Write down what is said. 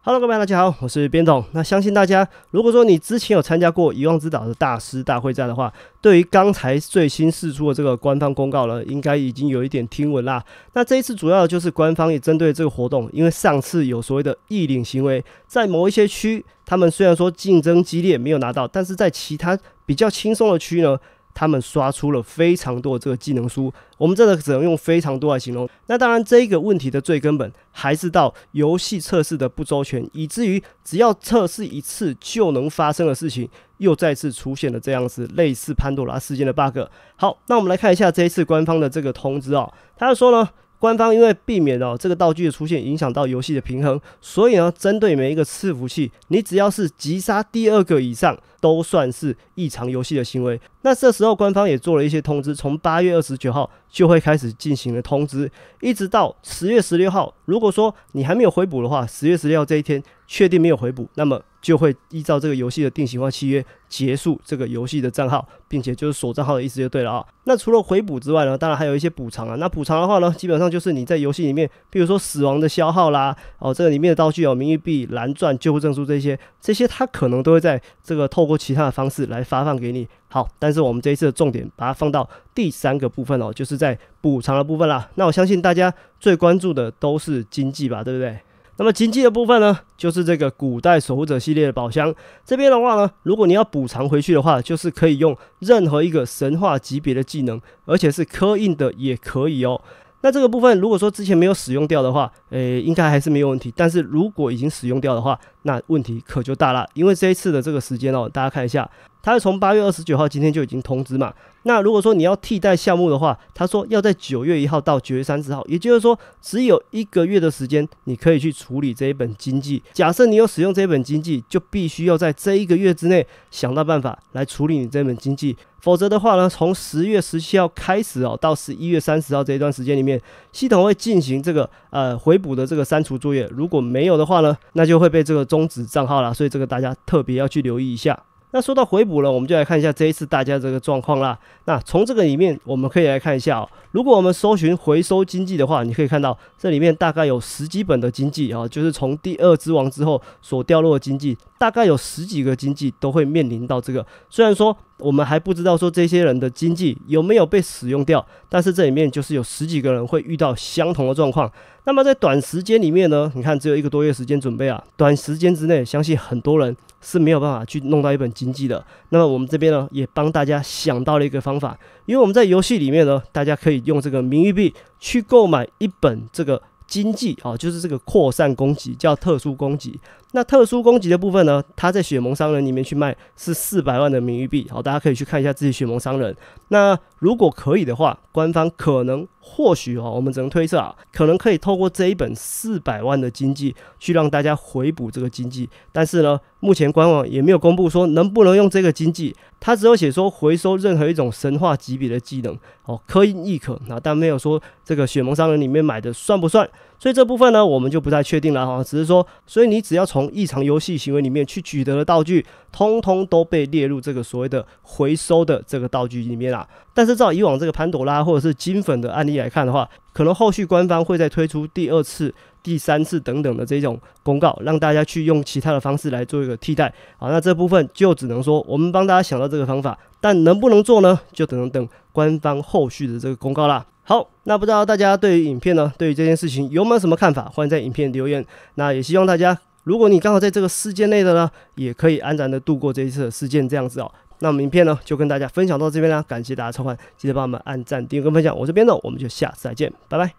Hello，各位大家好，我是边董。那相信大家，如果说你之前有参加过《遗忘之岛》的大师大会战的话，对于刚才最新释出的这个官方公告呢，应该已经有一点听闻啦。那这一次主要就是官方也针对这个活动，因为上次有所谓的异领行为，在某一些区，他们虽然说竞争激烈，没有拿到，但是在其他比较轻松的区呢。他们刷出了非常多的这个技能书，我们这个只能用非常多来形容。那当然，这一个问题的最根本还是到游戏测试的不周全，以至于只要测试一次就能发生的事情，又再次出现了这样子类似潘多拉事件的 bug。好，那我们来看一下这一次官方的这个通知啊，他说呢。官方因为避免了这个道具的出现影响到游戏的平衡，所以呢，针对每一个伺服器，你只要是击杀第二个以上都算是异常游戏的行为。那这时候官方也做了一些通知，从八月二十九号就会开始进行了通知，一直到十月十六号。如果说你还没有回补的话，十月十六号这一天确定没有回补，那么。就会依照这个游戏的定型化契约结束这个游戏的账号，并且就是锁账号的意思就对了啊。那除了回补之外呢，当然还有一些补偿啊。那补偿的话呢，基本上就是你在游戏里面，比如说死亡的消耗啦，哦，这个里面的道具哦，名誉币、蓝钻、救护证书这些，这些它可能都会在这个透过其他的方式来发放给你。好，但是我们这一次的重点把它放到第三个部分哦，就是在补偿的部分啦。那我相信大家最关注的都是经济吧，对不对？那么经济的部分呢，就是这个古代守护者系列的宝箱。这边的话呢，如果你要补偿回去的话，就是可以用任何一个神话级别的技能，而且是刻印的也可以哦。那这个部分如果说之前没有使用掉的话，诶，应该还是没有问题。但是如果已经使用掉的话，那问题可就大了，因为这一次的这个时间哦，大家看一下。他是从八月二十九号，今天就已经通知嘛。那如果说你要替代项目的话，他说要在九月一号到九月三十号，也就是说，只有一个月的时间，你可以去处理这一本经济。假设你有使用这一本经济，就必须要在这一个月之内想到办法来处理你这本经济，否则的话呢，从十月十七号开始哦，到十一月三十号这一段时间里面，系统会进行这个呃回补的这个删除作业。如果没有的话呢，那就会被这个终止账号了。所以这个大家特别要去留意一下。那说到回补了，我们就来看一下这一次大家这个状况啦。那从这个里面，我们可以来看一下哦。如果我们搜寻回收经济的话，你可以看到这里面大概有十几本的经济啊，就是从第二之王之后所掉落的经济，大概有十几个经济都会面临到这个。虽然说我们还不知道说这些人的经济有没有被使用掉，但是这里面就是有十几个人会遇到相同的状况。那么在短时间里面呢，你看只有一个多月时间准备啊，短时间之内，相信很多人是没有办法去弄到一本经济的。那么我们这边呢，也帮大家想到了一个方法，因为我们在游戏里面呢，大家可以用这个名誉币去购买一本这个经济啊，就是这个扩散攻击叫特殊攻击。那特殊攻击的部分呢？它在雪盟商人里面去卖是四百万的名誉币。好，大家可以去看一下自己雪盟商人。那如果可以的话，官方可能或许啊，我们只能推测啊，可能可以透过这一本四百万的经济去让大家回补这个经济。但是呢，目前官网也没有公布说能不能用这个经济，它只有写说回收任何一种神话级别的技能哦，可以亦可。那但没有说这个雪盟商人里面买的算不算。所以这部分呢，我们就不太确定了哈。只是说，所以你只要从从异常游戏行为里面去取得的道具，通通都被列入这个所谓的回收的这个道具里面啦。但是照以往这个潘朵拉或者是金粉的案例来看的话，可能后续官方会再推出第二次、第三次等等的这种公告，让大家去用其他的方式来做一个替代。好，那这部分就只能说我们帮大家想到这个方法，但能不能做呢，就只能等官方后续的这个公告啦。好，那不知道大家对于影片呢，对于这件事情有没有什么看法？欢迎在影片留言。那也希望大家。如果你刚好在这个事件内的呢，也可以安然的度过这一次的事件，这样子哦。那影片呢就跟大家分享到这边啦，感谢大家收看，记得帮我们按赞、订阅跟分享。我这边呢，我们就下次再见，拜拜。